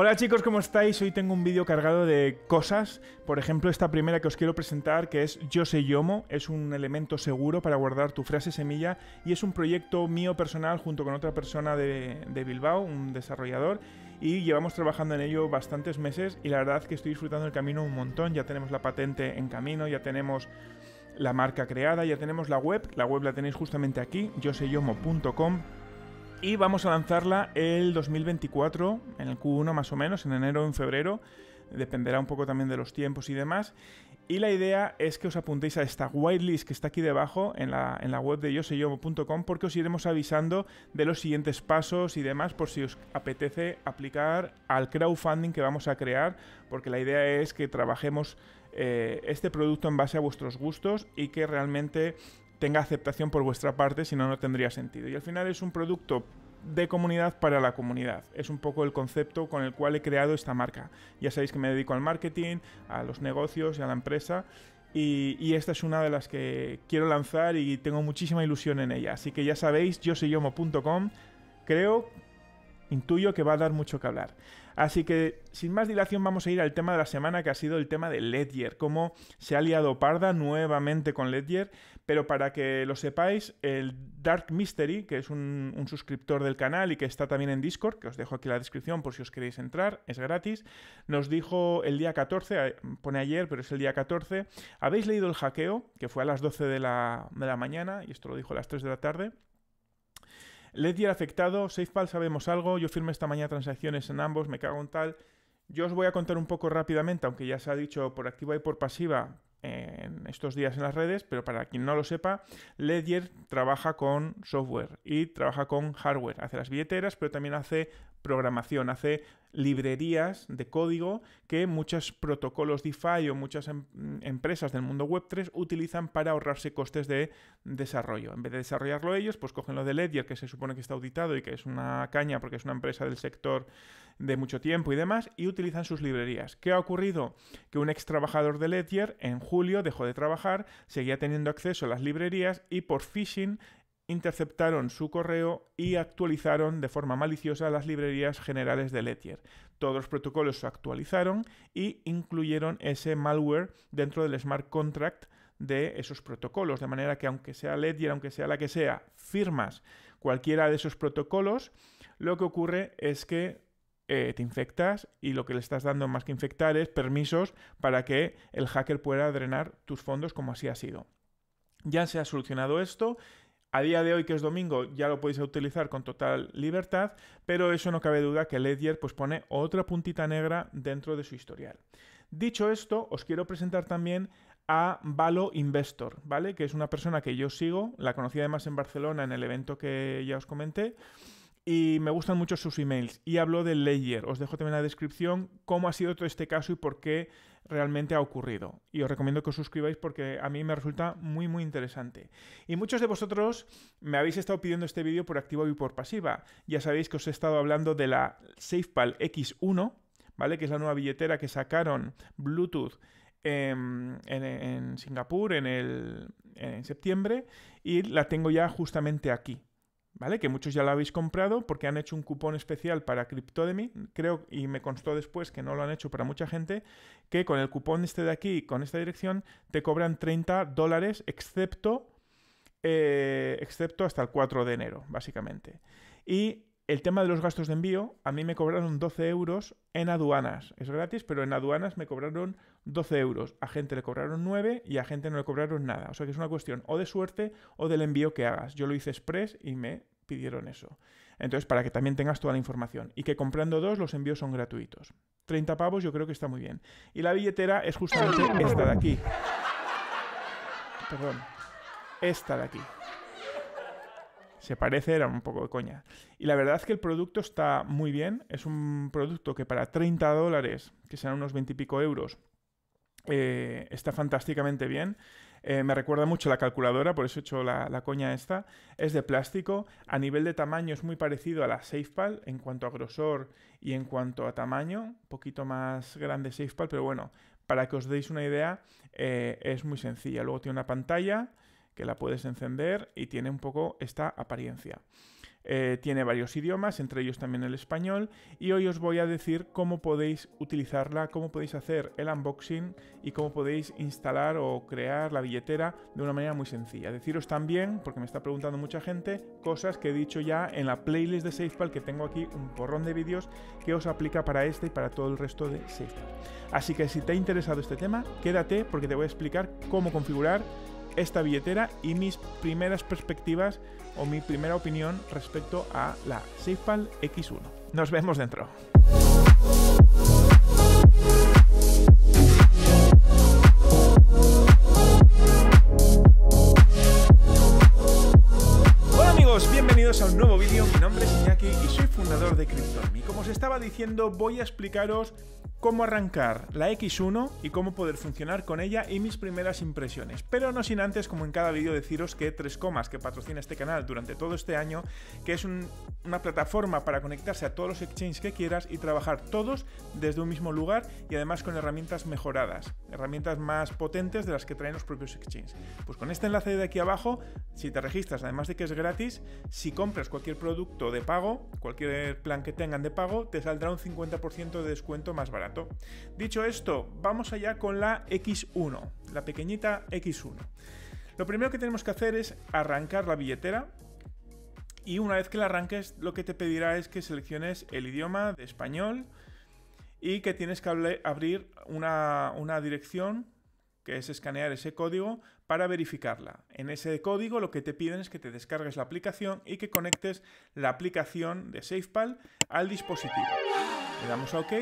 Hola chicos, ¿cómo estáis? Hoy tengo un vídeo cargado de cosas. Por ejemplo, esta primera que os quiero presentar, que es Yo sé Yomo. Es un elemento seguro para guardar tu frase semilla y es un proyecto mío personal junto con otra persona de, Bilbao, un desarrollador. Y llevamos trabajando en ello bastantes meses y la verdad es que estoy disfrutando el camino un montón. Ya tenemos la patente en camino, ya tenemos la marca creada, ya tenemos la web. La web la tenéis justamente aquí, yoseyomo.com y vamos a lanzarla el 2024, en el Q1 más o menos, en enero o en febrero, dependerá un poco también de los tiempos y demás. Y la idea es que os apuntéis a esta whitelist que está aquí debajo en la, en la web de yoseyomo.com porque os iremos avisando de los siguientes pasos y demás por si os apetece aplicar al crowdfunding que vamos a crear porque la idea es que trabajemos eh, este producto en base a vuestros gustos y que realmente tenga aceptación por vuestra parte, si no, no tendría sentido. Y al final es un producto de comunidad para la comunidad. Es un poco el concepto con el cual he creado esta marca. Ya sabéis que me dedico al marketing, a los negocios y a la empresa. Y, esta es una de las que quiero lanzar y tengo muchísima ilusión en ella. Así que ya sabéis, yo soy yomo.com. Creo, intuyo que va a dar mucho que hablar. Así que sin más dilación vamos a ir al tema de la semana que ha sido el tema de Ledger, cómo se ha liado parda nuevamente con Ledger, pero para que lo sepáis, el Dark Mystery, que es un, suscriptor del canal y que está también en Discord, que os dejo aquí la descripción por si os queréis entrar, es gratis, nos dijo el día 14, eh, pone ayer, pero es el día 14, habéis leído el hackeo, que fue a las 12 de la, mañana, y esto lo dijo a las 3 de la tarde. Ledger afectado, SafePal sabemos algo, yo firmé esta mañana transacciones en ambos, me cago en tal. Yo os voy a contar un poco rápidamente, aunque ya se ha dicho por activa y por pasiva, en estos días en las redes, pero para quien no lo sepa, Ledger trabaja con software y trabaja con hardware. Hace las billeteras, pero también hace programación, hace librerías de código que muchos protocolos DeFi o muchas em, empresas del mundo Web3 utilizan para ahorrarse costes de desarrollo. En vez de desarrollarlo ellos, pues cogen lo de Ledger, que se supone que está auditado y que es una caña porque es una empresa del sector de mucho tiempo y demás, y utilizan sus librerías. ¿Qué ha ocurrido? Que un ex trabajador de Ledger en julio dejó de trabajar, seguía teniendo acceso a las librerías y por phishing interceptaron su correo y actualizaron de forma maliciosa las librerías generales de Ledger. Todos los protocolos se actualizaron y incluyeron ese malware dentro del smart contract de esos protocolos, de manera que aunque sea Ledger, aunque sea la que sea, firmas cualquiera de esos protocolos, lo que ocurre es que eh, te infectas y lo que le estás dando más que infectar es permisos para que el hacker pueda drenar tus fondos como así ha sido. Ya se ha solucionado esto, a día de hoy, que es domingo, ya lo podéis utilizar con total libertad, pero eso no cabe duda que Ledger pues, pone otra puntita negra dentro de su historial. Dicho esto, os quiero presentar también a Valo Investor, ¿vale? Que es una persona que yo sigo, la conocí además en Barcelona en el evento que ya os comenté y me gustan mucho sus emails. Y hablo del layer. Os dejo también en la descripción cómo ha sido todo este caso y por qué realmente ha ocurrido. Y os recomiendo que os suscribáis porque a mí me resulta muy, muy interesante. Y muchos de vosotros me habéis estado pidiendo este vídeo por activa y por pasiva. Ya sabéis que os he estado hablando de la SafePal X1, ¿vale? Que es la nueva billetera que sacaron Bluetooth. En, Singapur en, el, en septiembre y la tengo ya justamente aquí ¿vale? Que muchos ya lo habéis comprado porque han hecho un cupón especial para Cryptodemy, creo, y me constó después que no lo han hecho para mucha gente, que con el cupón este de aquí, con esta dirección, te cobran 30 dólares, excepto, eh, excepto hasta el 4 de enero, básicamente. Y el tema de los gastos de envío, a mí me cobraron 12 euros en aduanas. Es gratis, pero en aduanas me cobraron 12 euros. A gente le cobraron 9 y a gente no le cobraron nada. O sea que es una cuestión o de suerte o del envío que hagas. Yo lo hice express y me pidieron eso. Entonces, para que también tengas toda la información. Y que comprando dos, los envíos son gratuitos. 30 pavos yo creo que está muy bien. Y la billetera es justamente esta de aquí. Perdón. Esta de aquí se parece, era un poco de coña. Y la verdad es que el producto está muy bien, es un producto que para 30 dólares, que serán unos 20 y pico euros, eh, está fantásticamente bien. Eh, me recuerda mucho la calculadora, por eso he hecho la, coña esta. Es de plástico, a nivel de tamaño es muy parecido a la SafePal en cuanto a grosor y en cuanto a tamaño, un poquito más grande SafePal, pero bueno, para que os deis una idea, eh, es muy sencilla. Luego tiene una pantalla que la puedes encender y tiene un poco esta apariencia. Eh, tiene varios idiomas, entre ellos también el español, y hoy os voy a decir cómo podéis utilizarla, cómo podéis hacer el unboxing y cómo podéis instalar o crear la billetera de una manera muy sencilla. Deciros también, porque me está preguntando mucha gente, cosas que he dicho ya en la playlist de SafePal, que tengo aquí un porrón de vídeos que os aplica para este y para todo el resto de SafePal. Así que si te ha interesado este tema, quédate porque te voy a explicar cómo configurar esta billetera y mis primeras perspectivas o mi primera opinión respecto a la SafePal X1. Nos vemos dentro. Hola amigos, bienvenidos a un nuevo vídeo. Mi nombre es Iñaki y soy fundador de y Como os estaba diciendo, voy a explicaros cómo arrancar la X1 y cómo poder funcionar con ella y mis primeras impresiones. Pero no sin antes, como en cada vídeo, deciros que tres comas que patrocina este canal durante todo este año, que es una plataforma para conectarse a todos los exchanges que quieras y trabajar todos desde un mismo lugar y además con herramientas mejoradas, herramientas más potentes de las que traen los propios exchanges. Pues con este enlace de aquí abajo, si te registras, además de que es gratis, si compras cualquier producto de pago, cualquier plan que tengan de pago, te saldrá un 50% de descuento más barato. Dicho esto, vamos allá con la X1, la pequeñita X1. Lo primero que tenemos que hacer es arrancar la billetera y una vez que la arranques lo que te pedirá es que selecciones el idioma de español y que tienes que abrir una, una dirección que es escanear ese código para verificarla. En ese código lo que te piden es que te descargues la aplicación y que conectes la aplicación de SafePal al dispositivo. Le damos a OK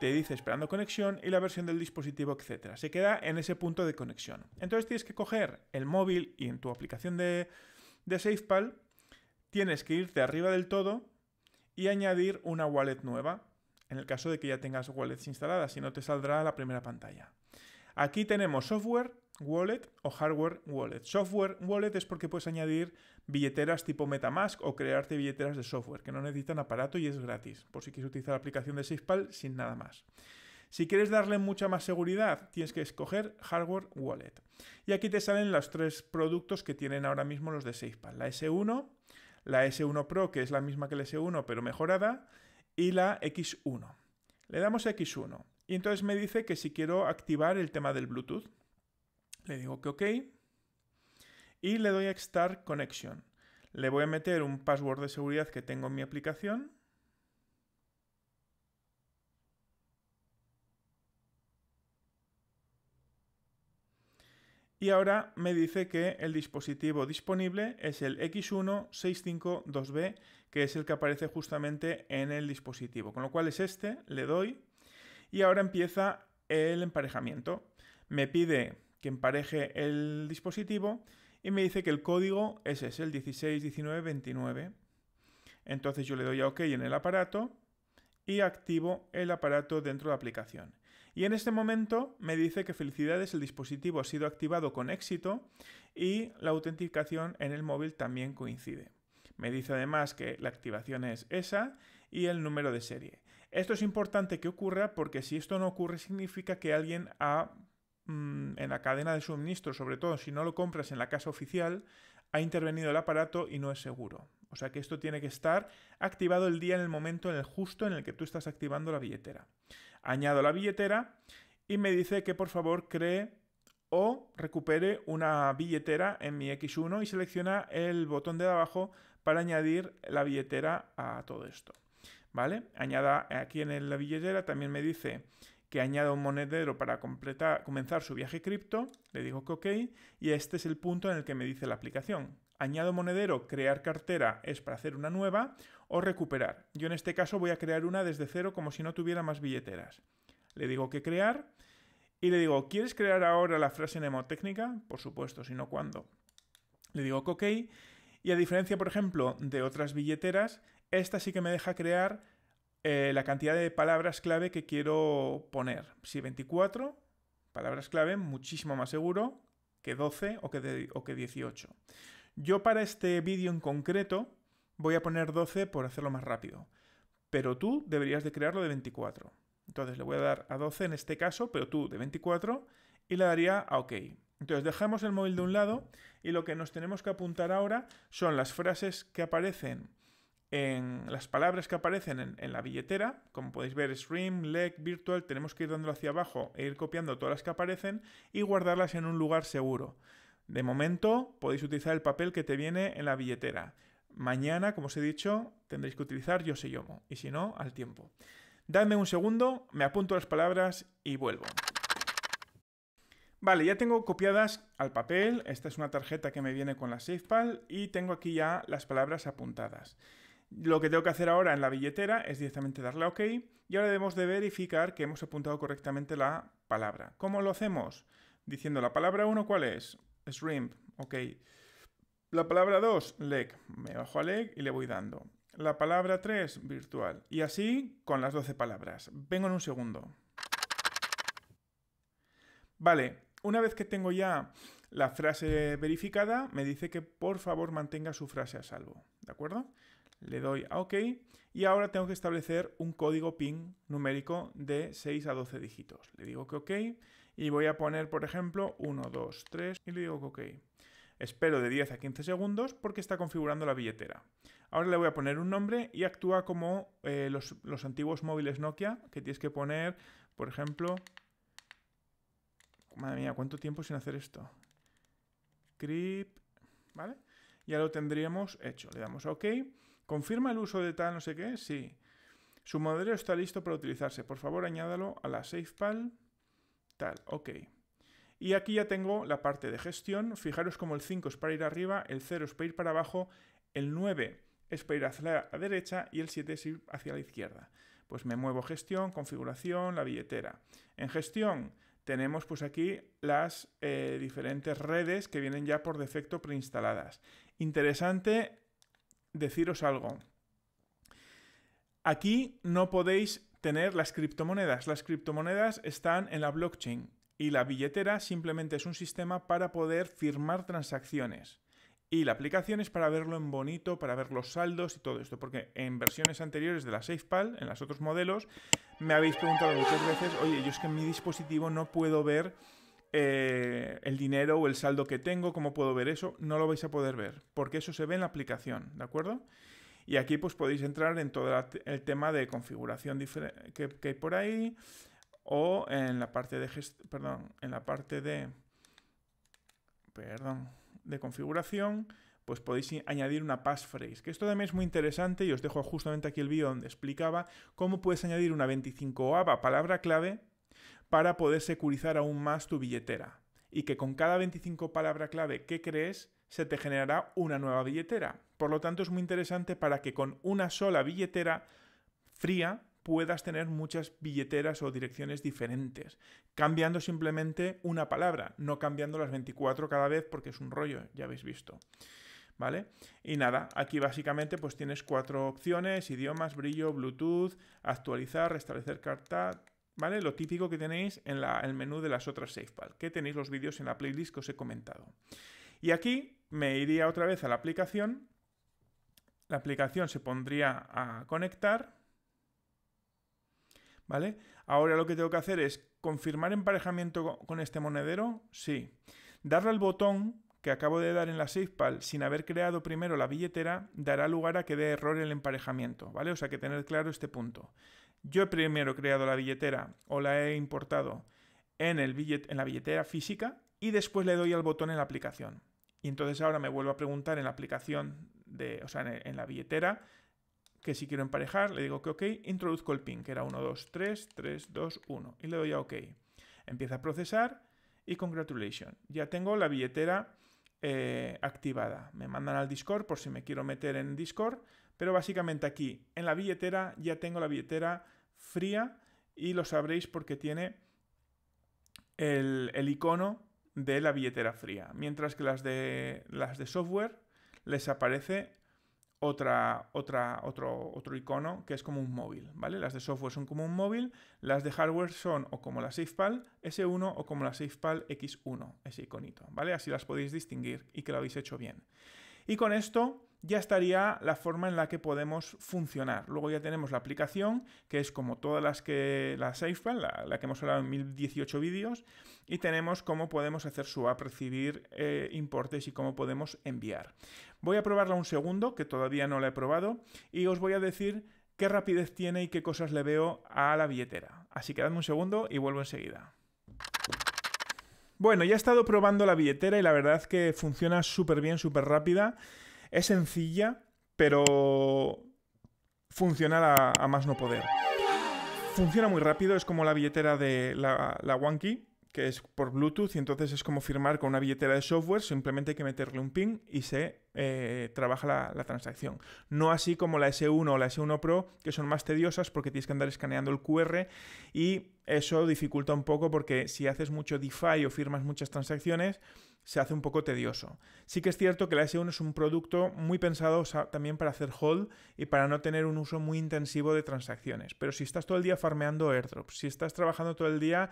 te dice esperando conexión y la versión del dispositivo, etc. Se queda en ese punto de conexión. Entonces tienes que coger el móvil y en tu aplicación de, de SafePal tienes que irte arriba del todo y añadir una wallet nueva. En el caso de que ya tengas wallets instaladas, si no te saldrá la primera pantalla. Aquí tenemos software wallet o hardware wallet. Software wallet es porque puedes añadir billeteras tipo Metamask o crearte billeteras de software que no necesitan aparato y es gratis, por si quieres utilizar la aplicación de SafePal sin nada más. Si quieres darle mucha más seguridad, tienes que escoger Hardware Wallet. Y aquí te salen los tres productos que tienen ahora mismo los de SafePal. La S1, la S1 Pro, que es la misma que la S1 pero mejorada, y la X1. Le damos X1. Y entonces me dice que si quiero activar el tema del Bluetooth. Le digo que ok. Y le doy a Start Connection. Le voy a meter un password de seguridad que tengo en mi aplicación. Y ahora me dice que el dispositivo disponible es el X1652B, que es el que aparece justamente en el dispositivo. Con lo cual es este, le doy. Y ahora empieza el emparejamiento. Me pide que empareje el dispositivo y me dice que el código es ese, el 161929. Entonces yo le doy a OK en el aparato y activo el aparato dentro de la aplicación. Y en este momento me dice que felicidades, el dispositivo ha sido activado con éxito y la autenticación en el móvil también coincide. Me dice además que la activación es esa y el número de serie. Esto es importante que ocurra porque si esto no ocurre significa que alguien ha Mm, en la cadena de suministro, sobre todo si no lo compras en la casa oficial, ha intervenido el aparato y no es seguro. O sea que esto tiene que estar activado el día en el momento en el justo en el que tú estás activando la billetera. Añado la billetera y me dice que por favor cree o recupere una billetera en mi X1 y selecciona el botón de abajo para añadir la billetera a todo esto. ¿Vale? Añada aquí en la billetera, también me dice que añado un monedero para completar, comenzar su viaje cripto, le digo que ok, y este es el punto en el que me dice la aplicación. Añado monedero, crear cartera es para hacer una nueva o recuperar. Yo en este caso voy a crear una desde cero como si no tuviera más billeteras. Le digo que crear y le digo, ¿quieres crear ahora la frase mnemotécnica? Por supuesto, si no, ¿cuándo? Le digo que ok. Y a diferencia, por ejemplo, de otras billeteras, esta sí que me deja crear eh, la cantidad de palabras clave que quiero poner. Si 24 palabras clave, muchísimo más seguro que 12 o que, o que 18. Yo para este vídeo en concreto voy a poner 12 por hacerlo más rápido, pero tú deberías de crearlo de 24. Entonces le voy a dar a 12 en este caso, pero tú de 24 y le daría a OK. Entonces dejamos el móvil de un lado y lo que nos tenemos que apuntar ahora son las frases que aparecen en las palabras que aparecen en, la billetera, como podéis ver, stream, leg, virtual, tenemos que ir dándolo hacia abajo e ir copiando todas las que aparecen y guardarlas en un lugar seguro. De momento podéis utilizar el papel que te viene en la billetera. Mañana, como os he dicho, tendréis que utilizar yo y si no, al tiempo. Dadme un segundo, me apunto las palabras y vuelvo. Vale, ya tengo copiadas al papel, esta es una tarjeta que me viene con la SafePal y tengo aquí ya las palabras apuntadas. Lo que tengo que hacer ahora en la billetera es directamente darle a OK y ahora debemos de verificar que hemos apuntado correctamente la palabra. ¿Cómo lo hacemos? Diciendo la palabra 1, ¿cuál es? Shrimp, ok. La palabra 2, leg. Me bajo a leg y le voy dando. La palabra 3, virtual. Y así con las 12 palabras. Vengo en un segundo. Vale, una vez que tengo ya la frase verificada, me dice que por favor mantenga su frase a salvo. ¿De acuerdo? le doy a OK y ahora tengo que establecer un código PIN numérico de 6 a 12 dígitos. Le digo que OK y voy a poner, por ejemplo, 1, 2, 3 y le digo que OK. Espero de 10 a 15 segundos porque está configurando la billetera. Ahora le voy a poner un nombre y actúa como eh, los, antiguos móviles Nokia que tienes que poner, por ejemplo... Madre mía, ¿cuánto tiempo sin hacer esto? Crip... ¿Vale? ya lo tendríamos hecho. Le damos a OK ¿Confirma el uso de tal no sé qué? Sí. Su modelo está listo para utilizarse. Por favor, añádalo a la SafePal. Tal, ok. Y aquí ya tengo la parte de gestión. Fijaros como el 5 es para ir arriba, el 0 es para ir para abajo, el 9 es para ir hacia la derecha y el 7 es ir hacia la izquierda. Pues me muevo gestión, configuración, la billetera. En gestión tenemos pues aquí las eh, diferentes redes que vienen ya por defecto preinstaladas. Interesante deciros algo. Aquí no podéis tener las criptomonedas. Las criptomonedas están en la blockchain y la billetera simplemente es un sistema para poder firmar transacciones. Y la aplicación es para verlo en bonito, para ver los saldos y todo esto, porque en versiones anteriores de la SafePal, en los otros modelos, me habéis preguntado muchas veces, oye, yo es que en mi dispositivo no puedo ver eh, el dinero o el saldo que tengo, cómo puedo ver eso, no lo vais a poder ver, porque eso se ve en la aplicación, ¿de acuerdo? Y aquí pues podéis entrar en todo el tema de configuración que, hay por ahí o en la parte de perdón, en la parte de perdón, de configuración, pues podéis añadir una passphrase, que esto también es muy interesante y os dejo justamente aquí el vídeo donde explicaba cómo puedes añadir una 25ava palabra clave para poder securizar aún más tu billetera y que con cada 25 palabra clave que crees se te generará una nueva billetera. Por lo tanto es muy interesante para que con una sola billetera fría puedas tener muchas billeteras o direcciones diferentes, cambiando simplemente una palabra, no cambiando las 24 cada vez porque es un rollo, ya habéis visto. ¿Vale? Y nada, aquí básicamente pues tienes cuatro opciones, idiomas, brillo, Bluetooth, actualizar, restablecer carta, ¿vale? Lo típico que tenéis en el menú de las otras SafePal, que tenéis los vídeos en la playlist que os he comentado. Y aquí me iría otra vez a la aplicación. La aplicación se pondría a conectar. ¿Vale? Ahora lo que tengo que hacer es confirmar emparejamiento con este monedero. Sí. Darle al botón que acabo de dar en la SafePal sin haber creado primero la billetera dará lugar a que dé error el emparejamiento, ¿vale? O sea que tener claro este punto. Yo he primero creado la billetera o la he importado en, el billet en la billetera física y después le doy al botón en la aplicación. Y entonces ahora me vuelvo a preguntar en la aplicación, de, o sea, en, la billetera, que si quiero emparejar, le digo que OK, introduzco el pin, que era 1, 2, 3, 3, 2, 1, y le doy a OK. Empieza a procesar y congratulations. Ya tengo la billetera eh, activada. Me mandan al Discord por si me quiero meter en Discord, pero básicamente aquí en la billetera ya tengo la billetera fría y lo sabréis porque tiene el, icono de la billetera fría, mientras que las de, las de software les aparece otra, otra, otro, otro icono que es como un móvil, ¿vale? Las de software son como un móvil, las de hardware son o como la SafePal S1 o como la SafePal X1, ese iconito, ¿vale? Así las podéis distinguir y que lo habéis hecho bien. Y con esto ya estaría la forma en la que podemos funcionar. Luego ya tenemos la aplicación, que es como todas las que la SafePal, la, que hemos hablado en 1018 vídeos, y tenemos cómo podemos hacer su app, recibir eh, importes y cómo podemos enviar. Voy a probarla un segundo, que todavía no la he probado, y os voy a decir qué rapidez tiene y qué cosas le veo a la billetera. Así que dadme un segundo y vuelvo enseguida. Bueno, ya he estado probando la billetera y la verdad es que funciona súper bien, súper rápida. Es sencilla, pero funciona a, más no poder. Funciona muy rápido, es como la billetera de la, la OneKey, que es por Bluetooth, y entonces es como firmar con una billetera de software, simplemente hay que meterle un pin y se eh, trabaja la, la, transacción. No así como la S1 o la S1 Pro, que son más tediosas porque tienes que andar escaneando el QR y eso dificulta un poco porque si haces mucho DeFi o firmas muchas transacciones, se hace un poco tedioso. Sí que es cierto que la S1 es un producto muy pensado también para hacer hold y para no tener un uso muy intensivo de transacciones. Pero si estás todo el día farmeando airdrops, si estás trabajando todo el día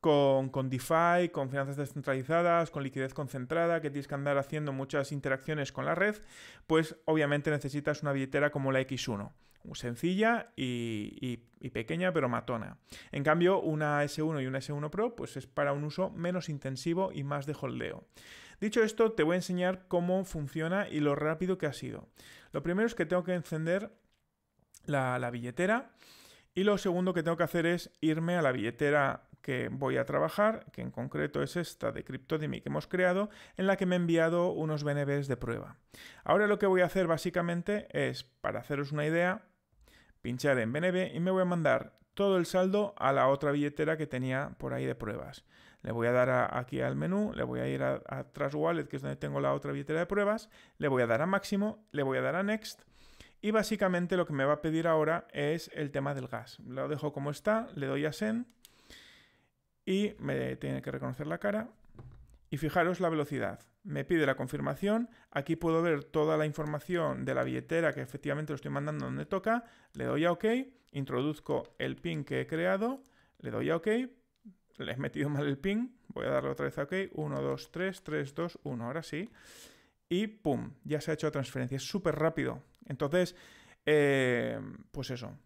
con, con, DeFi, con finanzas descentralizadas, con liquidez concentrada, que tienes que andar haciendo muchas interacciones con la red, pues obviamente necesitas una billetera como la X1 sencilla y, pequeña pero matona. En cambio, una S1 y una S1 Pro pues es para un uso menos intensivo y más de holdeo. Dicho esto, te voy a enseñar cómo funciona y lo rápido que ha sido. Lo primero es que tengo que encender la, la billetera y lo segundo que tengo que hacer es irme a la billetera que voy a trabajar, que en concreto es esta de CryptoDemy que hemos creado, en la que me he enviado unos BNBs de prueba. Ahora lo que voy a hacer básicamente es, para haceros una idea, pinchar en BNB y me voy a mandar todo el saldo a la otra billetera que tenía por ahí de pruebas. Le voy a dar aquí al menú, le voy a ir a, a Wallet, que es donde tengo la otra billetera de pruebas, le voy a dar a máximo, le voy a dar a next y básicamente lo que me va a pedir ahora es el tema del gas. Lo dejo como está, le doy a send y me tiene que reconocer la cara y fijaros la velocidad. Me pide la confirmación, aquí puedo ver toda la información de la billetera que efectivamente lo estoy mandando donde toca, le doy a OK, introduzco el PIN que he creado, le doy a OK, le he metido mal el PIN, voy a darle otra vez a OK, 1, 2, 3, 3, 2, 1, ahora sí, y ¡pum! Ya se ha hecho la transferencia, es súper rápido. Entonces, eh, pues eso,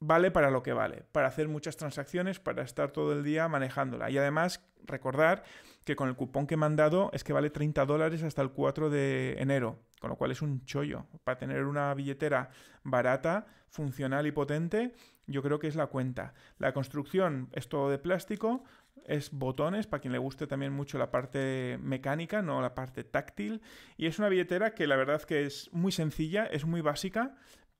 vale para lo que vale, para hacer muchas transacciones, para estar todo el día manejándola. Y además, recordar que con el cupón que he mandado es que vale 30 dólares hasta el 4 de enero, con lo cual es un chollo. Para tener una billetera barata, funcional y potente, yo creo que es la cuenta. La construcción es todo de plástico, es botones, para quien le guste también mucho la parte mecánica, no la parte táctil. Y es una billetera que la verdad que es muy sencilla, es muy básica,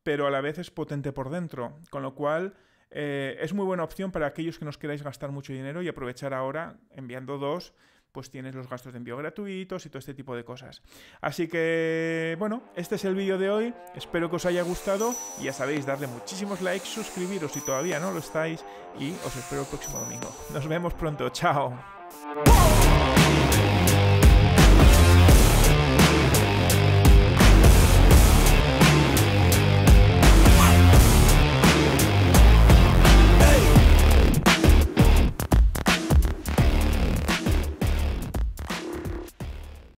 pero a la vez es potente por dentro, con lo cual eh, es muy buena opción para aquellos que nos queráis gastar mucho dinero y aprovechar ahora enviando dos pues tienes los gastos de envío gratuitos y todo este tipo de cosas. Así que, bueno, este es el vídeo de hoy, espero que os haya gustado y ya sabéis, darle muchísimos likes, suscribiros si todavía no lo estáis y os espero el próximo domingo. Nos vemos pronto, chao.